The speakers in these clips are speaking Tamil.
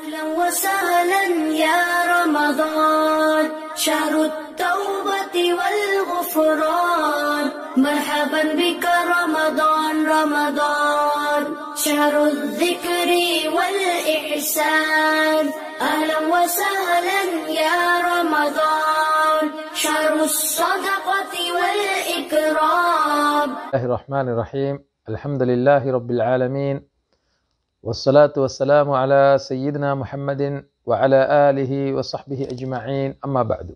أهلا وسهلا يا رمضان شهر التوبة والغفران مرحبا بك رمضان رمضان شهر الذكر والإحسان أهلا وسهلا يا رمضان شهر الصدقة والإكرام الله الرحمن الرحيم الحمد لله رب العالمين والصلاة والسلام على سيدنا محمد وعلى آله وصحبه أجمعين أما بعد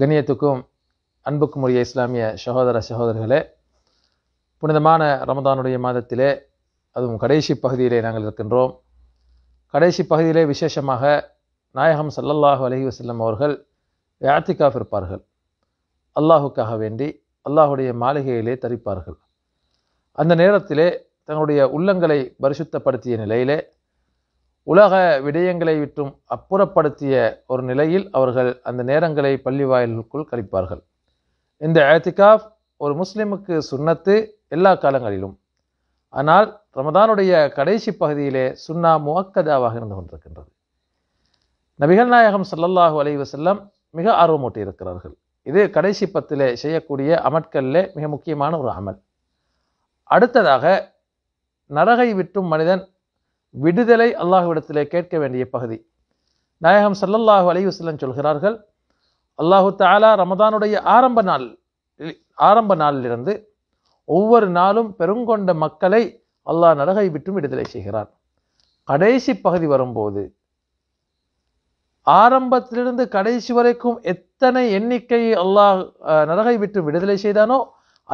கணியத்துக்கும் அன்புக்கும் உரிய இஸ்லாமிய சகோதர சகோதரர்களே புனிதமான ரமதானுடைய மாதத்திலே அதுவும் கடைசி பகுதியிலே நாங்கள் இருக்கின்றோம் கடைசி பகுதியிலே விசேஷமாக நாயகம் சல்லல்லாஹு அலஹி வசல்லம் அவர்கள் யாத்திகாஃப் இருப்பார்கள் அல்லாஹுக்காக வேண்டி அல்லாஹுடைய மாளிகையிலே தரிப்பார்கள் அந்த நேரத்திலே தங்களுடைய உள்ளங்களை பரிசுத்தப்படுத்திய நிலையிலே உலக விடயங்களை விட்டும் அப்புறப்படுத்திய ஒரு நிலையில் அவர்கள் அந்த நேரங்களை பள்ளி வாயிலுக்குள் கழிப்பார்கள் இந்த ஏத்திகாஃப் ஒரு முஸ்லிமுக்கு சுண்ணத்து எல்லா காலங்களிலும் ஆனால் ரமதானுடைய கடைசி பகுதியிலே சுண்ணா முகக்கதாவாக இருந்து கொண்டிருக்கின்றது நபிகள் நாயகம் சல்லல்லாஹு அலைவு செல்லம் மிக ஆர்வமூட்டி இருக்கிறார்கள் இது கடைசி பத்திலே செய்யக்கூடிய அமட்களிலே மிக முக்கியமான ஒரு அமல் அடுத்ததாக நரகை விட்டும் மனிதன் விடுதலை அல்லாஹுவிடத்திலே கேட்க வேண்டிய பகுதி நாயகம் சல்லல்லாஹு அலையுசல்லன் சொல்கிறார்கள் அல்லாஹு தாலா ரமதானுடைய ஆரம்ப நாள் ஆரம்ப நாளிலிருந்து ஒவ்வொரு நாளும் பெருங்கொண்ட மக்களை அல்லாஹ் நரகை விட்டும் விடுதலை செய்கிறார் கடைசி பகுதி வரும்போது ஆரம்பத்திலிருந்து கடைசி வரைக்கும் எத்தனை எண்ணிக்கையை அல்லாஹ் நரகை விட்டு விடுதலை செய்தானோ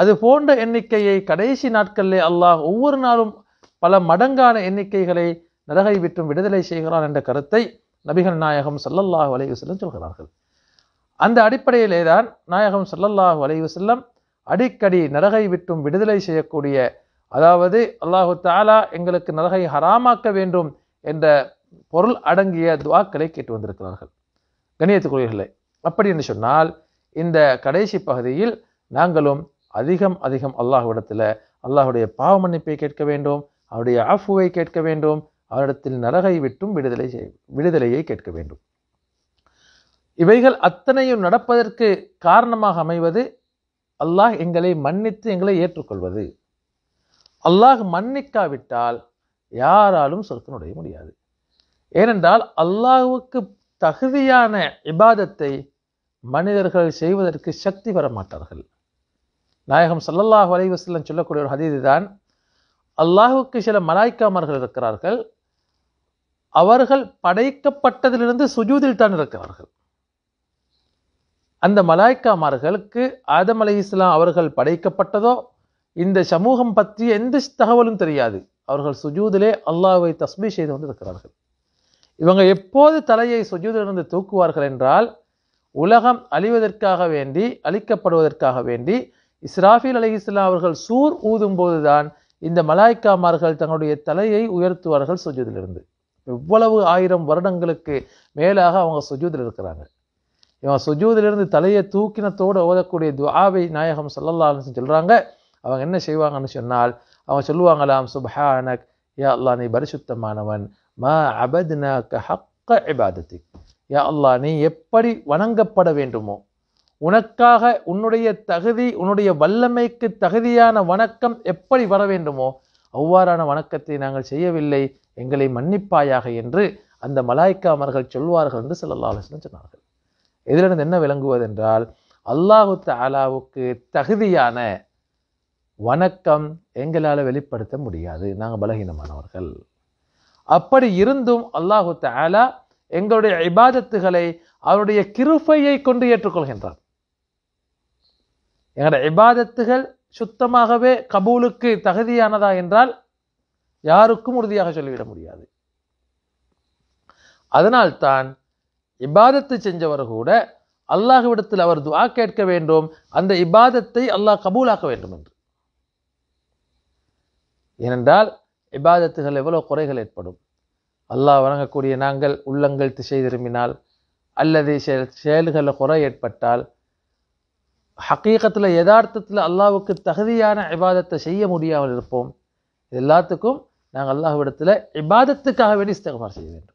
அது போன்ற எண்ணிக்கையை கடைசி நாட்களிலே அல்லாஹ் ஒவ்வொரு நாளும் பல மடங்கான எண்ணிக்கைகளை நரகை விட்டும் விடுதலை செய்கிறான் என்ற கருத்தை நபிகள் நாயகம் சல்லல்லாஹ் வலைவு செல்லம் சொல்கிறார்கள் அந்த அடிப்படையிலே தான் நாயகம் சல்லல்லாஹ் வலைவு செல்லம் அடிக்கடி நரகை விட்டும் விடுதலை செய்யக்கூடிய அதாவது அல்லாஹு தாலா எங்களுக்கு நரகை ஹராமாக்க வேண்டும் என்ற பொருள் அடங்கிய துவாக்களை கேட்டு வந்திருக்கிறார்கள் கணியத்துக்குரியர்களே அப்படி என்று சொன்னால் இந்த கடைசி பகுதியில் நாங்களும் அதிகம் அதிகம் அல்லாஹ்விடத்தில் அல்லாஹுடைய பாவ மன்னிப்பை கேட்க வேண்டும் அவருடைய ஆஃபுவை கேட்க வேண்டும் அவரிடத்தில் நரகை விட்டும் விடுதலை செய் விடுதலையை கேட்க வேண்டும் இவைகள் அத்தனையும் நடப்பதற்கு காரணமாக அமைவது அல்லாஹ் எங்களை மன்னித்து எங்களை ஏற்றுக்கொள்வது அல்லாஹ் மன்னிக்காவிட்டால் யாராலும் சொர்க்க முடியாது ஏனென்றால் அல்லாஹுக்கு தகுதியான இபாதத்தை மனிதர்கள் செய்வதற்கு சக்தி பெற மாட்டார்கள் நாயகம் சல்லல்லாஹ் வலைவசல்லன் சொல்லக்கூடிய ஒரு ஹதீது தான் அல்லாஹுக்கு சில மலாய்க்காமர்கள் இருக்கிறார்கள் அவர்கள் படைக்கப்பட்டதிலிருந்து சுஜூதில் தான் இருக்கிறார்கள் அந்த மலாய்க்காமார்களுக்கு ஆதம் அலி இஸ்லாம் அவர்கள் படைக்கப்பட்டதோ இந்த சமூகம் பற்றி எந்த தகவலும் தெரியாது அவர்கள் சுஜூதிலே அல்லாஹுவை தஸ்மி செய்து இருக்கிறார்கள் இவங்க எப்போது தலையை சுஜூதிலிருந்து தூக்குவார்கள் என்றால் உலகம் அழிவதற்காக வேண்டி அழிக்கப்படுவதற்காக வேண்டி இஸ்ராஃபில் அலி இஸ்லாம் அவர்கள் சூர் ஊதும் போதுதான் இந்த மலாய்க்காமார்கள் தங்களுடைய தலையை உயர்த்துவார்கள் சுஜூதிலிருந்து எவ்வளவு ஆயிரம் வருடங்களுக்கு மேலாக அவங்க சுஜூதில் இருக்கிறாங்க இவன் சுஜூதிலிருந்து தலையை தூக்கினத்தோடு ஓதக்கூடிய துவாவை நாயகம் சொல்லலாம்னு சொல்கிறாங்க அவங்க என்ன செய்வாங்கன்னு சொன்னால் அவங்க சொல்லுவாங்களாம் சுபஹானக் யா அல்லா நீ பரிசுத்தமானவன் மா அபத்னா ஹக்க இபாதத்தி யா அல்லா நீ எப்படி வணங்கப்பட வேண்டுமோ உனக்காக உன்னுடைய தகுதி உன்னுடைய வல்லமைக்கு தகுதியான வணக்கம் எப்படி வர வேண்டுமோ அவ்வாறான வணக்கத்தை நாங்கள் செய்யவில்லை எங்களை மன்னிப்பாயாக என்று அந்த மலாய்க்கா மர்கள் சொல்வார்கள் என்று சில ஆலோசனை சொன்னார்கள் இதிலிருந்து என்ன விளங்குவதென்றால் அல்லாஹு தாலாவுக்கு தகுதியான வணக்கம் எங்களால் வெளிப்படுத்த முடியாது நாங்கள் பலகீனமானவர்கள் அப்படி இருந்தும் அல்லாஹு தாலா எங்களுடைய இபாதத்துகளை அவருடைய கிருஃபையை கொண்டு ஏற்றுக்கொள்கின்றார் எங்களோட இபாதத்துகள் சுத்தமாகவே கபூலுக்கு தகுதியானதா என்றால் யாருக்கும் உறுதியாக சொல்லிவிட முடியாது அதனால்தான் இபாதத்தை செஞ்சவர் கூட அல்லாஹுவிடத்தில் அவர் துவா கேட்க வேண்டும் அந்த இபாதத்தை அல்லாஹ் கபூலாக்க வேண்டும் என்று ஏனென்றால் இபாதத்துகள் எவ்வளோ குறைகள் ஏற்படும் அல்லாஹ் வழங்கக்கூடிய நாங்கள் உள்ளங்கள் திசை திரும்பினால் அல்லது செயல்களில் குறை ஏற்பட்டால் ஹக்கீகத்தில் யதார்த்தத்தில் அல்லாவுக்கு தகுதியான இபாதத்தை செய்ய முடியாமல் இருப்போம் எல்லாத்துக்கும் நாங்கள் அல்லாஹ்விடத்தில் இபாதத்துக்காக வேண்டி இஸ்தகமார் செய்ய வேண்டும்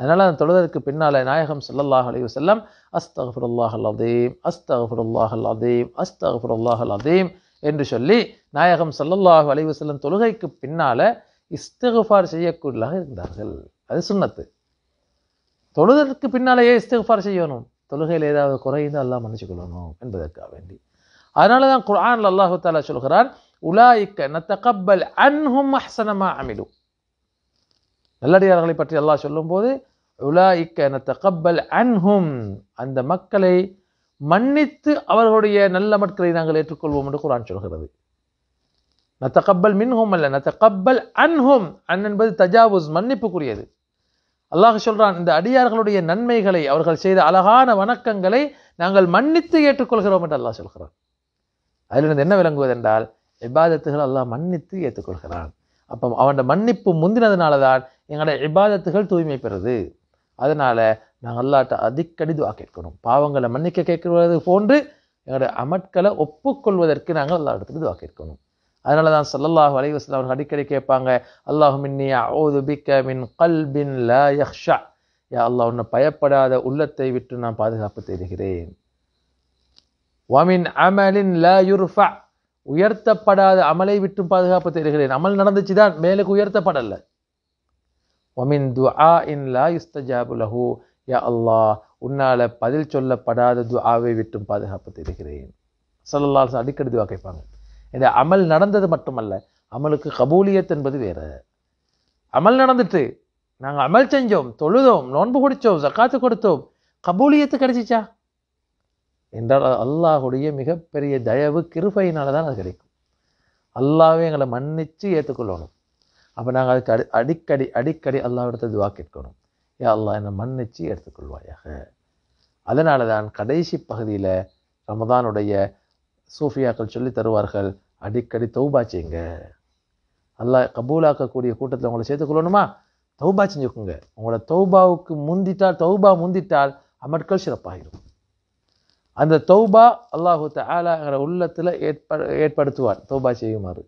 அதனால் அந்த தொழுதற்கு பின்னால் நாயகம் சல்லல்லாஹ் அலி வசல்லம் அஸ்தகுல்லாஹ் அதீம் அஸ்தகுல்லாஹ் அதீம் அஸ்தகுல்லாஹ் அதீம் என்று சொல்லி நாயகம் சல்லல்லாஹ் அலி வசல்லம் தொழுகைக்கு பின்னால் இஸ்தகுஃபார் செய்யக்கூடியதாக இருந்தார்கள் அது சுண்ணத்து தொழுதற்கு பின்னாலேயே இஸ்தகுஃபார் செய்யணும் தொழுகையில் ஏதாவது குறையுதோ அல்லாஹ் மன்னிச்சு கொள்ளணும் என்பதற்காக வேண்டி அதனால தான் குரான் அல்லாஹு தாலா சொல்கிறான் உலாய்க்க நத்தக்கப்பல் அன்ஹும் அஹ்சனமா அமிலு நல்லடியார்களை பற்றி அல்லாஹ் சொல்லும்போது உலாய்க்க நத்தக்கப்பல் அன்ஹும் அந்த மக்களை மன்னித்து அவர்களுடைய நல்ல மட்களை நாங்கள் ஏற்றுக்கொள்வோம் என்று குரான் சொல்கிறது நத்தக்கப்பல் மின்ஹும் அல்ல நத்தக்கப்பல் அன்ஹும் அன் என்பது தஜாவுஸ் மன்னிப்புக்குரியது அல்லாஹ் சொல்கிறான் இந்த அடியார்களுடைய நன்மைகளை அவர்கள் செய்த அழகான வணக்கங்களை நாங்கள் மன்னித்து ஏற்றுக்கொள்கிறோம் என்று அல்லாஹ் சொல்கிறான் அதிலிருந்து என்ன விளங்குவதென்றால் இபாதத்துகள் அல்லாஹ் மன்னித்து ஏற்றுக்கொள்கிறான் அப்போ அவன் மன்னிப்பு முந்தினதுனால தான் எங்களோட இபாதத்துகள் தூய்மை பெறுது அதனால் நாங்கள் அல்லாட்ட அதிக்கடி துவா கேட்கணும் பாவங்களை மன்னிக்க கேட்கிறது போன்று எங்களோட அமட்களை ஒப்புக்கொள்வதற்கு நாங்கள் எல்லா இடத்துலையும் துவா கேட்கணும் அதனால தான் சல்லல்லாஹ் அலைவாஸ்லாம் அவர்கள் அடிக்கடி கேட்பாங்க அல்லாஹு மின் கல்பின் ல யஹ்ஷா யா அல்லாஹ் உன்னை பயப்படாத உள்ளத்தை விட்டு நான் பாதுகாப்பு தேடுகிறேன் வமின் அமலின் ல யுர்ஃபா உயர்த்தப்படாத அமலை விட்டும் பாதுகாப்பு தேடுகிறேன் அமல் நடந்துச்சு தான் மேலுக்கு உயர்த்தப்படலை ஒமின் துஆ இன் லா யுஸ்தஜாபு லஹு யா அல்லாஹ் உன்னால் பதில் சொல்லப்படாத துஆவை விட்டும் பாதுகாப்பு தேடுகிறேன் சல்லல்லா அடிக்கடி துவா கேட்பாங்க இந்த அமல் நடந்தது மட்டுமல்ல அமலுக்கு கபூலியத் என்பது வேறு அமல் நடந்துட்டு நாங்கள் அமல் செஞ்சோம் தொழுதோம் நோன்பு குடித்தோம் ஜக்காத்து கொடுத்தோம் கபூலியத்து கிடைச்சிச்சா என்றால் அல்லாஹுடைய மிகப்பெரிய தயவு கிருபையினால தான் அது கிடைக்கும் அல்லாவே எங்களை மன்னித்து ஏற்றுக்கொள்ளணும் அப்போ நாங்கள் அதுக்கு அடி அடிக்கடி அடிக்கடி அல்லாவிடத்தை துவா கேட்கணும் ஏ அல்லா என்னை மன்னித்து எடுத்துக்கொள்வாயாக அதனால தான் கடைசி பகுதியில் ரமதானுடைய சூஃபியாக்கள் சொல்லி தருவார்கள் அடிக்கடி தௌபா செய்யுங்க அல்லா கபூலாக்கக்கூடிய கூட்டத்தில் உங்களை சேர்த்துக்கொள்ளணுமா தௌபா செஞ்சுக்கோங்க உங்களோட தௌபாவுக்கு முந்திட்டால் தௌபா முந்திட்டால் அமட்கள் சிறப்பாகிடும் அந்த தௌபா அல்லாஹு தாலாங்கிற உள்ளத்தில் ஏற்ப ஏற்படுத்துவார் தௌபா செய்யுமாறு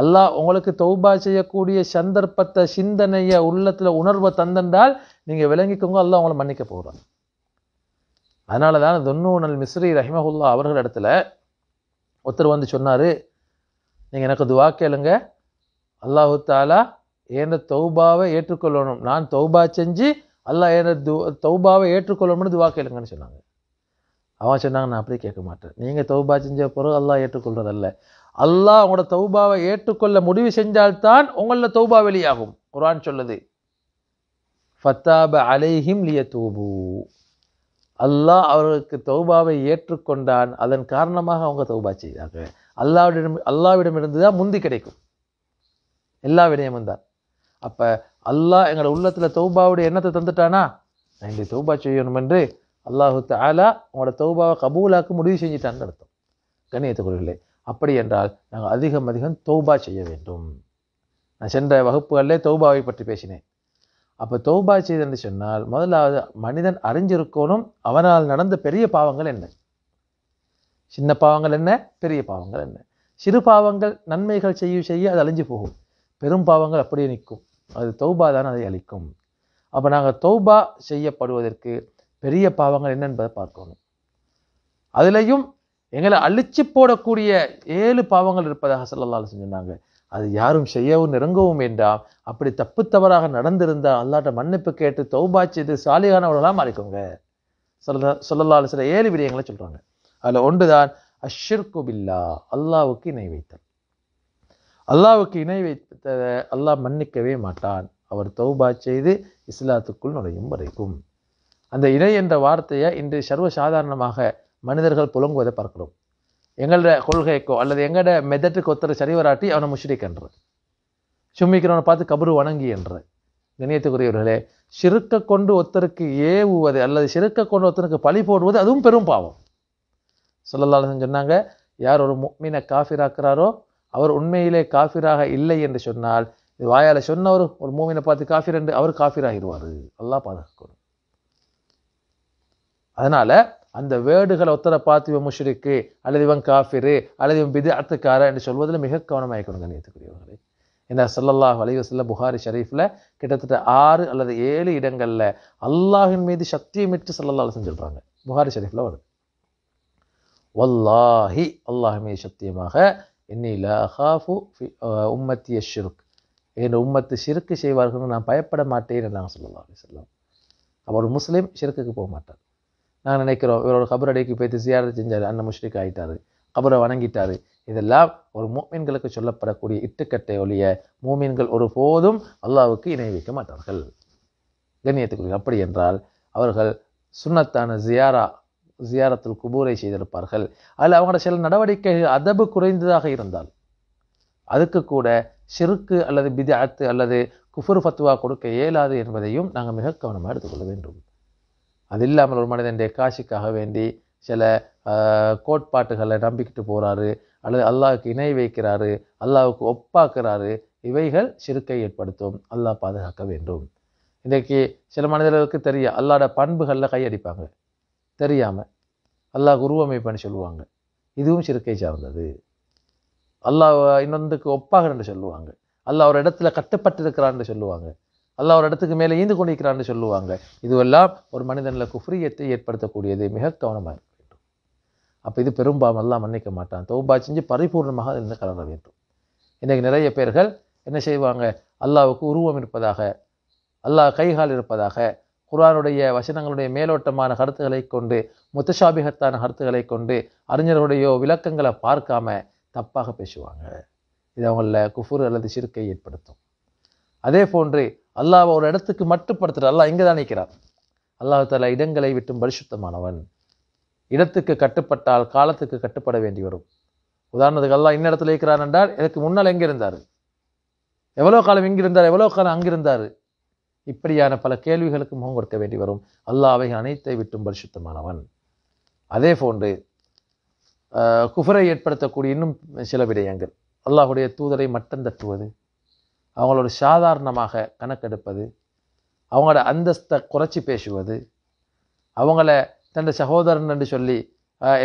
அல்லாஹ் உங்களுக்கு தௌபா செய்யக்கூடிய சந்தர்ப்பத்தை சிந்தனையை உள்ளத்தில் உணர்வை தந்தென்றால் நீங்கள் விளங்கிக்கோங்க அல்லாஹ் உங்களை மன்னிக்க போகிறான் அதனால தான் தொன்னூனல் மிஸ்ரி ரஹிமஹுல்லா அவர்கள் இடத்துல ஒருத்தர் வந்து சொன்னார் நீங்கள் எனக்கு துவா கேளுங்க அல்லாஹு தாலா என்ற தௌபாவை ஏற்றுக்கொள்ளணும் நான் தௌபா செஞ்சு அல்லாஹ் என்ற து தௌபாவை ஏற்றுக்கொள்ளணும்னு துவா கேளுங்கன்னு சொன்னாங்க அவன் சொன்னாங்க நான் அப்படி கேட்க மாட்டேன் நீங்கள் தௌபா செஞ்ச பிறகு அல்லாஹ் ஏற்றுக்கொள்வதல்ல அல்லாஹ் உங்களோட தௌபாவை ஏற்றுக்கொள்ள முடிவு செஞ்சால்தான் உங்களில் தௌபா வெளியாகும் குரான் சொல்லுது ஃபத்தாப அலைஹிம் லிய தூபு அல்லாஹ் அவர்களுக்கு தௌபாவை ஏற்றுக்கொண்டான் அதன் காரணமாக அவங்க தௌபா செய்தாங்க அல்லாவிடம் அல்லாவிடமிருந்து தான் முந்தி கிடைக்கும் எல்லா விடயமும் தான் அப்போ அல்லாஹ் எங்களை உள்ளத்தில் தௌபாவுடைய எண்ணத்தை தந்துட்டானா நான் இந்த தௌபா செய்யணும் என்று அல்லாஹு தாலா உங்களோட தௌபாவை கபூலாக்கு முடிவு செஞ்சுட்டான்னு அர்த்தம் கண்ணியத்துக்குரியவில்லை அப்படி என்றால் நாங்கள் அதிகம் அதிகம் தௌபா செய்ய வேண்டும் நான் சென்ற வகுப்புகளிலே தௌபாவை பற்றி பேசினேன் அப்போ தௌபா செய்தென்று சொன்னால் முதலாவது மனிதன் அறிஞ்சிருக்கணும் அவனால் நடந்த பெரிய பாவங்கள் என்ன சின்ன பாவங்கள் என்ன பெரிய பாவங்கள் என்ன சிறு பாவங்கள் நன்மைகள் செய்ய செய்ய அது அழிஞ்சு போகும் பெரும் பாவங்கள் அப்படியே நிற்கும் அது தௌபா தான் அதை அழிக்கும் அப்போ நாங்கள் தௌபா செய்யப்படுவதற்கு பெரிய பாவங்கள் என்னென்பதை பார்க்கணும் அதுலேயும் எங்களை அழிச்சு போடக்கூடிய ஏழு பாவங்கள் இருப்பதாக சொல்லலால் சொன்னாங்க அது யாரும் செய்யவும் நெருங்கவும் வேண்டாம் அப்படி தப்பு தவறாக நடந்திருந்தால் அல்லாட்ட மன்னிப்பு கேட்டு தௌபா செய்து சாலிகானவர்களாக மாறிக்கோங்க சொல்ல சொல்லலால் சில ஏழு விடயங்களை சொல்கிறாங்க அதில் ஒன்றுதான் அஷிர்கு பில்லா அல்லாவுக்கு இணை வைத்தல் அல்லாவுக்கு இணை வைத்த அல்லாஹ் மன்னிக்கவே மாட்டான் அவர் தௌபா செய்து இஸ்லாத்துக்குள் நுழையும் வரைக்கும் அந்த இணை என்ற வார்த்தையை இன்று சர்வசாதாரணமாக மனிதர்கள் புலங்குவதை பார்க்குறோம் எங்களோட கொள்கைக்கோ அல்லது எங்களோட மெதட்டுக்கு ஒருத்தர் சரிவராட்டி அவனை முஷ்ரிக் என்று சும்மிக்கிறவனை பார்த்து கபரு வணங்கி என்று கண்ணியத்துக்குரியவர்களே சிறுக்க கொண்டு ஒருத்தருக்கு ஏவுவது அல்லது சிறுக்க கொண்டு ஒருத்தருக்கு பழி போடுவது அதுவும் பெரும் பாவம் சொல்லலாலும் சொன்னாங்க யார் ஒரு மீனை காஃபிராக்குறாரோ அவர் உண்மையிலே காஃபிராக இல்லை என்று சொன்னால் இது வாயால் சொன்னவர் ஒரு மூமினை பார்த்து காஃபிர் என்று அவர் காஃபிராகிடுவார் நல்லா பாதுகாக்கணும் அதனால் அந்த வேர்டுகளை ஒத்தரை பார்த்து இவன் முஷ்ரிக்கு அல்லது இவன் காஃபிரு அல்லது இவன் பிதி அத்துக்கார என்று சொல்வதில் மிக கவனமாயிக்கணும் கண்ணியத்துக்குரியவர்களே ஏன்னா சல்லல்லாஹ் அலைவசல்ல புகாரி ஷரீஃபில் கிட்டத்தட்ட ஆறு அல்லது ஏழு இடங்களில் அல்லாஹின் மீது சத்தியமிட்டு சல்லல்லாஹ் செஞ்சுடுறாங்க புகாரி ஷரீஃபில் வருது வல்லாஹி அல்லாஹ் மீது சத்தியமாக இன்னிலாஃபு உம்மத்திய ஷிருக் என் உம்மத்து சிறுக்கு செய்வார்கள் நான் பயப்பட மாட்டேன் நாங்கள் சொல்லலாம் அப்படி சொல்லலாம் அப்போ ஒரு முஸ்லீம் சிறுக்குக்கு போக மாட்டார் நாங்கள் நினைக்கிறோம் இவரோட கபர் அடிக்கு போய்த்து சியாரத்தை செஞ்சார் அண்ணன் முஷ்ரிக் ஆகிட்டார் கபரை வணங்கிட்டார் இதெல்லாம் ஒரு மூமீன்களுக்கு சொல்லப்படக்கூடிய இட்டுக்கட்டை ஒழிய மூமீன்கள் ஒரு போதும் அல்லாவுக்கு இணை வைக்க மாட்டார்கள் கண்ணியத்துக்குரிய அப்படி என்றால் அவர்கள் சுண்ணத்தான ஜியாரா ஜியாரத்தில் குபூரை செய்திருப்பார்கள் அதில் அவங்களோட சில நடவடிக்கைகள் அதபு குறைந்ததாக இருந்தால் அதுக்கு கூட சிறுக்கு அல்லது பிதி அத்து அல்லது குஃபுர் ஃபத்துவா கொடுக்க இயலாது என்பதையும் நாங்கள் மிக கவனமாக எடுத்துக்கொள்ள வேண்டும் அது இல்லாமல் ஒரு மனிதன் காசிக்காக வேண்டி சில கோட்பாட்டுகளை நம்பிக்கிட்டு போகிறாரு அல்லது அல்லாவுக்கு இணை வைக்கிறாரு அல்லாவுக்கு ஒப்பாக்குறாரு இவைகள் சிறுக்கை ஏற்படுத்தும் அல்லாஹ் பாதுகாக்க வேண்டும் இன்றைக்கு சில மனிதர்களுக்கு தெரியும் அல்லாட பண்புகளில் கையடிப்பாங்க தெரியாமல் அல்லாஹ் உருவமைப்புன்னு சொல்லுவாங்க இதுவும் சிறுக்கை சார்ந்தது அல்லாஹ் இன்னொன்றுக்கு ஒப்பாகிறேன்னு சொல்லுவாங்க அல்லாஹ் ஒரு இடத்துல கட்டுப்பட்டிருக்கிறான்னு சொல்லுவாங்க அல்லாஹ் ஒரு இடத்துக்கு மேலே ஈந்து கொண்டிருக்கிறான்னு சொல்லுவாங்க இதுவெல்லாம் ஒரு மனிதனில் குஃப்ரியத்தை ஏற்படுத்தக்கூடியது மிக கவனமாக இருக்க வேண்டும் அப்போ இது பெரும்பாலும் எல்லாம் மன்னிக்க மாட்டான் தௌபா செஞ்சு பரிபூர்ணமாக இருந்து கலர வேண்டும் இன்றைக்கு நிறைய பேர்கள் என்ன செய்வாங்க அல்லாவுக்கு உருவம் இருப்பதாக அல்லாஹ் கைகால் இருப்பதாக குரானுடைய வசனங்களுடைய மேலோட்டமான கருத்துக்களை கொண்டு முத்தசாபிகத்தான கருத்துக்களை கொண்டு அறிஞர்களுடைய விளக்கங்களை பார்க்காம தப்பாக பேசுவாங்க இது அவங்களில் குஃபுர் அல்லது சிறுக்கை ஏற்படுத்தும் அதே போன்று அல்லாஹ் ஒரு இடத்துக்கு மட்டுப்படுத்துகிற அல்லாஹ் இங்கே தான் நிற்கிறார் அல்லாஹ் தால இடங்களை விட்டும் பரிசுத்தமானவன் இடத்துக்கு கட்டுப்பட்டால் காலத்துக்கு கட்டுப்பட வேண்டி வரும் உதாரணத்துக்கு அல்லாஹ் இன்ன இடத்துல இருக்கிறார் என்றால் எனக்கு முன்னால் எங்கே இருந்தார் எவ்வளோ காலம் இங்கே இருந்தார் எவ்வளோ காலம் அங்கிருந்தார் இப்படியான பல கேள்விகளுக்கு முகம் கொடுக்க வேண்டி வரும் அல்லாஹ் அவை அனைத்தை விட்டும் பரிசுத்தமானவன் அதே போன்று குஃபரை ஏற்படுத்தக்கூடிய இன்னும் சில விடயங்கள் அல்லாஹுடைய தூதரை மட்டம் தட்டுவது அவங்களோட சாதாரணமாக கணக்கெடுப்பது அவங்களோட அந்தஸ்தை குறைச்சி பேசுவது அவங்கள தன் சகோதரன் என்று சொல்லி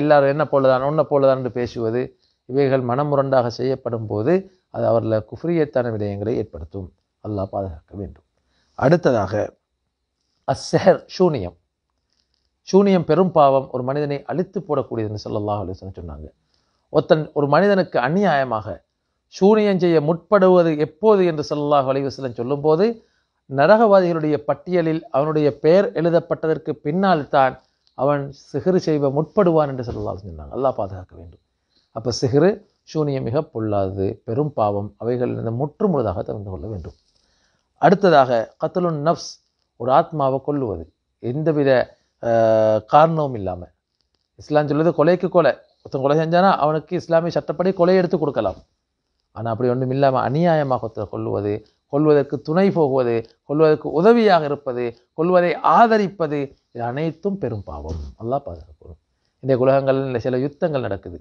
எல்லாரும் என்ன போலதான் ஒன்றை போலதான் பேசுவது இவைகள் மனமுரண்டாக செய்யப்படும் போது அது அவரில் குஃப்ரியத்தான விடயங்களை ஏற்படுத்தும் அல்லாஹ் பாதுகாக்க வேண்டும் அடுத்ததாக அசஹர் சூனியம் சூனியம் பெரும் பாவம் ஒரு மனிதனை அழித்து போடக்கூடியதுன்னு சொல்லல்லாஹ் அலுவலன் சொன்னாங்க ஒருத்தன் ஒரு மனிதனுக்கு அநியாயமாக சூனியம் செய்ய முற்படுவது எப்போது என்று சொல்லல்லாஹ் அலிவசலம் சொல்லும்போது நரகவாதிகளுடைய பட்டியலில் அவனுடைய பெயர் எழுதப்பட்டதற்கு பின்னால் தான் அவன் சிகிறு செய்வ முற்படுவான் என்று சொல்லலாம் சொன்னாங்க அல்லா பாதுகாக்க வேண்டும் அப்போ சிகிறு சூனியம் மிக பொல்லாது பெரும் பாவம் அவைகள் இந்த முற்று முழுதாக தெரிந்து கொள்ள வேண்டும் அடுத்ததாக கத்தலுன் நப்ஸ் ஒரு ஆத்மாவை கொல்லுவது எந்தவித காரணமும் இல்லாமல் இஸ்லாம் சொல்வது கொலைக்கு கொலை ஒருத்தன் கொலை செஞ்சானா அவனுக்கு இஸ்லாமிய சட்டப்படி கொலை எடுத்து கொடுக்கலாம் ஆனால் அப்படி ஒன்றும் இல்லாமல் அநியாயமாக கொள்வது கொள்வதற்கு துணை போகுவது கொள்வதற்கு உதவியாக இருப்பது கொள்வதை ஆதரிப்பது இது அனைத்தும் பெரும் பாவம் அல்லா பாதுகாப்பு இந்த உலகங்களில் சில யுத்தங்கள் நடக்குது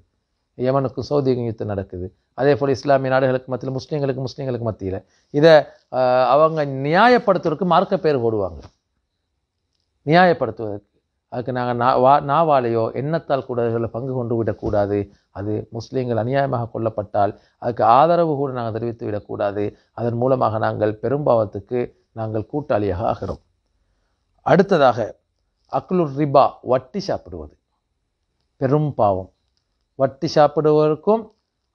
யமனுக்கும் சவுதிக்கும் யுத்தம் நடக்குது அதே போல் இஸ்லாமிய நாடுகளுக்கு மத்தியில் முஸ்லீம்களுக்கு முஸ்லீம்களுக்கு மத்தியில் இதை அவங்க நியாயப்படுத்துவதற்கு மார்க்க பேர் போடுவாங்க நியாயப்படுத்துவதற்கு அதுக்கு நாங்கள் நா வா நாவாலேயோ எண்ணத்தால் கூட இதில் பங்கு கொண்டு விடக்கூடாது அது முஸ்லீம்கள் அநியாயமாக கொல்லப்பட்டால் அதுக்கு ஆதரவு கூட நாங்கள் தெரிவித்து விடக்கூடாது அதன் மூலமாக நாங்கள் பெரும்பாவத்துக்கு நாங்கள் கூட்டாளியாக ஆகிறோம் அடுத்ததாக அக்லுர் ரிபா வட்டி சாப்பிடுவது பெரும் பாவம் வட்டி சாப்பிடுவதற்கும்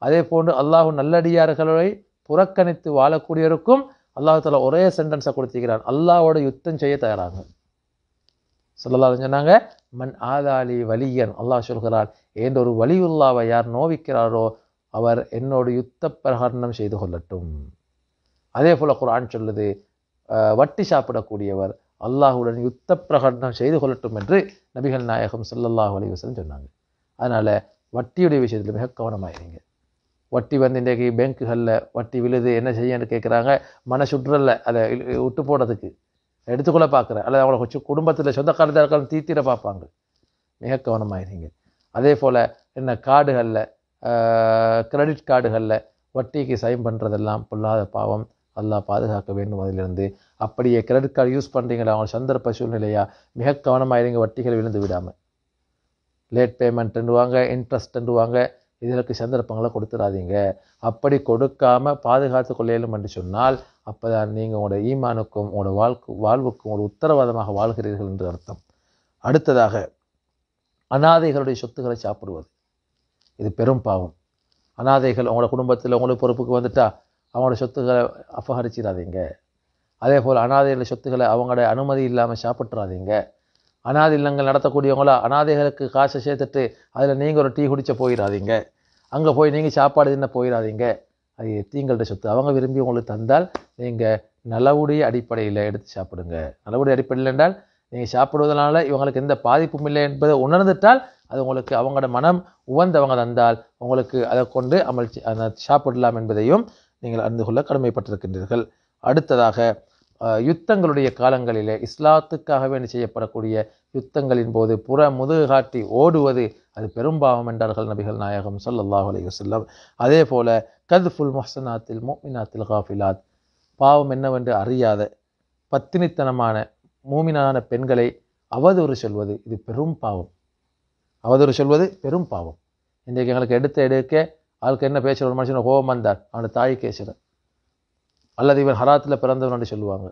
அதே போன்று அல்லாஹு நல்லடியார்களை புறக்கணித்து வாழக்கூடியவருக்கும் அல்லாஹு தலா ஒரே சென்டென்ஸை கொடுத்திருக்கிறான் அல்லாவோட யுத்தம் செய்ய தயாராகும் சொல்லலாம் சொன்னாங்க மண் ஆதாளி வலியன் அல்லாஹ் சொல்கிறார் ஏன் ஒரு வலியுல்லாவை யார் நோவிக்கிறாரோ அவர் என்னோடு யுத்த பிரகடனம் செய்து கொள்ளட்டும் அதே போல் குரான் சொல்லுது வட்டி சாப்பிடக்கூடியவர் அல்லாஹுடன் யுத்த பிரகடனம் செய்து கொள்ளட்டும் என்று நபிகள் நாயகம் சல்லல்லாஹ் அலி வசலம் சொன்னாங்க அதனால் வட்டியுடைய விஷயத்தில் மிக கவனமாக இருங்க வட்டி வந்து இன்றைக்கு பேங்க்குகளில் வட்டி விழுது என்ன செய்யன்னு கேட்குறாங்க மன சுற்றல அதை விட்டு போடுறதுக்கு எடுத்துக்கொள்ள பார்க்குறேன் அல்லது அவங்கள கொஞ்சம் குடும்பத்தில் சொந்தக்காரத்தில் இருக்கிற தீத்திர பார்ப்பாங்க மிக கவனமாக இருங்க அதே போல் என்ன கார்டுகளில் கிரெடிட் கார்டுகளில் வட்டிக்கு சைன் பண்ணுறதெல்லாம் பொல்லாத பாவம் நல்லா பாதுகாக்க வேண்டும் அதிலிருந்து அப்படியே கிரெடிட் கார்டு யூஸ் பண்ணுறீங்களா அவங்க சந்தர்ப்ப சூழ்நிலையா மிக கவனமாக இருங்க வட்டிகள் விழுந்து விடாமல் லேட் இன்ட்ரெஸ்ட் இன்ட்ரெஸ்ட்டுவாங்க இதற்கு சந்தர்ப்பங்களை கொடுத்துடாதீங்க அப்படி கொடுக்காமல் பாதுகாத்து கொள்ளையிலும் என்று சொன்னால் அப்போதான் நீங்கள் உங்களோட ஈமானுக்கும் உங்களோட வாழ்க்கு வாழ்வுக்கும் ஒரு உத்தரவாதமாக வாழ்கிறீர்கள் என்று அர்த்தம் அடுத்ததாக அனாதைகளுடைய சொத்துக்களை சாப்பிடுவது இது பெரும் பாவம் அனாதைகள் உங்களோட குடும்பத்தில் உங்களுக்கு பொறுப்புக்கு வந்துட்டால் அவங்களோட சொத்துக்களை அபகரிச்சிடாதீங்க அதே போல் அனாதைகளோட சொத்துக்களை அவங்களோட அனுமதி இல்லாமல் சாப்பிட்றாதீங்க அனாதை இல்லங்கள் நடத்தக்கூடியவங்களா அனாதைகளுக்கு காசை சேர்த்துட்டு அதில் நீங்கள் ஒரு டீ குடிச்ச போயிடாதீங்க அங்கே போய் நீங்கள் சாப்பாடு தின்ன போயிடாதீங்க அது தீங்கள்கிட்ட சொத்து அவங்க விரும்பி உங்களுக்கு தந்தால் நீங்கள் நலவுடைய அடிப்படையில் எடுத்து சாப்பிடுங்க நலவுடைய அடிப்படையில் என்றால் நீங்கள் சாப்பிடுவதனால இவங்களுக்கு எந்த பாதிப்பும் இல்லை என்பதை உணர்ந்துட்டால் அது உங்களுக்கு அவங்களோட மனம் உவந்தவங்க தந்தால் உங்களுக்கு அதை கொண்டு அமல் சாப்பிடலாம் என்பதையும் நீங்கள் அறிந்து கொள்ள கடமைப்பட்டிருக்கின்றீர்கள் அடுத்ததாக யுத்தங்களுடைய காலங்களில் இஸ்லாத்துக்காக வேண்டி செய்யப்படக்கூடிய யுத்தங்களின் போது புற முதுகு காட்டி ஓடுவது அது பெரும்பாவம் என்றார்கள் நபிகள் நாயகம் சொல்லல்லாஹ் அலைவசல்லம் அதே போல் கதுஃபுல் மொஹசனாத்தில் மோமினாத்தில் காஃபிலாத் பாவம் என்னவென்று அறியாத பத்தினித்தனமான மூமினான பெண்களை அவதூறு சொல்வது இது பெரும் பாவம் அவதூறு சொல்வது பெரும் பாவம் இன்றைக்கு எங்களுக்கு எடுத்த எடுக்க அவளுக்கு என்ன பேசுகிற ஒரு மனுஷன் ஹோம் வந்தார் அவனோட தாய் கேசுகிறேன் அல்லது இவன் ஹராத்தில் பிறந்தவன்னு சொல்லுவாங்க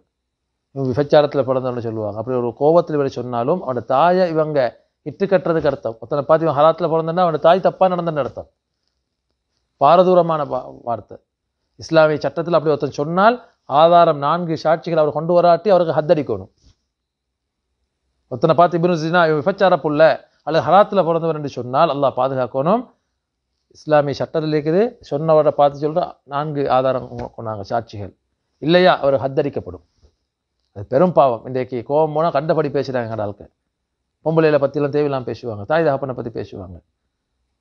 இவன் விபச்சாரத்தில் பிறந்தவனு சொல்லுவாங்க அப்படி ஒரு கோபத்தில் இவரை சொன்னாலும் அவனோட தாயை இவங்க இட்டு கட்டுறதுக்கு அர்த்தம் ஒருத்தனை பார்த்து இவன் ஹராத்தில் பிறந்தன்னா அவனோட தாய் தப்பாக நடந்தன்னு அர்த்தம் பாரதூரமான வார்த்தை இஸ்லாமிய சட்டத்தில் அப்படி ஒருத்தன் சொன்னால் ஆதாரம் நான்கு சாட்சிகள் அவர் கொண்டு வராட்டி அவருக்கு ஹத்தடிக்கணும் ஒருத்தனை பார்த்து இபின் விபச்சார புள்ள அல்லது ஹராத்தில் பிறந்தவர் என்று சொன்னால் அல்லாஹ் பாதுகாக்கணும் இஸ்லாமிய சட்டத்தில் இருக்குது சொன்னவரை பார்த்து சொல்கிற நான்கு ஆதாரம் கொண்டாங்க சாட்சிகள் இல்லையா அவர் ஹத்தரிக்கப்படும் அது பெரும் பாவம் இன்றைக்கு கோபம் போனால் கண்டபடி பேசுகிறாங்க எங்கள் ஆளுக்கு பொம்பளையில் பற்றிலாம் தேவையில்லாமல் பேசுவாங்க தாய் தகப்பனை பற்றி பேசுவாங்க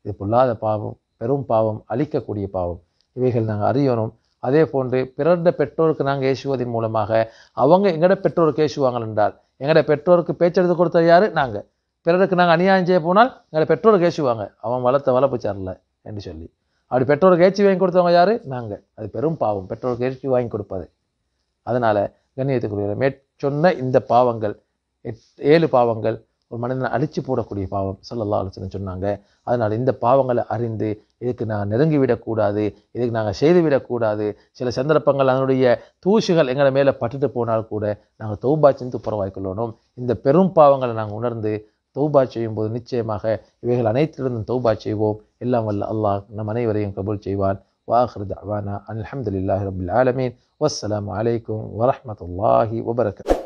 இது பொல்லாத பாவம் பெரும் பாவம் அழிக்கக்கூடிய பாவம் இவைகள் நாங்கள் அறியணும் அதே போன்று பிறந்த பெற்றோருக்கு நாங்கள் ஏசுவதன் மூலமாக அவங்க எங்கட பெற்றோருக்கு ஏசுவாங்கள் என்றால் எங்களோட பெற்றோருக்கு பேச்செடுத்து கொடுத்தது யார் நாங்கள் பிறருக்கு நாங்கள் அநியாயம் செய்ய போனால் எங்களை பெற்றோருக்கு ஏசுவாங்க அவன் வளர்த்த வளர்ப்பு சாரல என்று சொல்லி அப்படி பெற்றோருக்கு ஏச்சி வாங்கி கொடுத்தவங்க யார் நாங்கள் அது பெரும் பாவம் பெற்றோருக்கு ஏற்றி வாங்கி கொடுப்பது அதனால் கண்ணியத்துக்குரிய மேற் சொன்ன இந்த பாவங்கள் ஏழு பாவங்கள் ஒரு மனிதனை அழித்து போடக்கூடிய பாவம் சொல்லலாம் அலிசன் சொன்னாங்க அதனால் இந்த பாவங்களை அறிந்து இதுக்கு நாங்கள் விடக்கூடாது இதுக்கு நாங்கள் செய்து விடக்கூடாது சில சந்தர்ப்பங்கள் அதனுடைய தூசுகள் எங்களை மேலே பட்டுட்டு போனால் கூட நாங்கள் தௌபா செஞ்சு புறவாய்க்கொள்ளணும் இந்த பெரும் பாவங்களை நாங்கள் உணர்ந்து தௌபா செய்யும் போது நிச்சயமாக இவைகள் அனைத்திலிருந்தும் தௌபா செய்வோம் எல்லாம் வல்ல அல்லாஹ் நம் அனைவரையும் கபூல் செய்வான் واخر دعوانا ان الحمد لله رب العالمين والسلام عليكم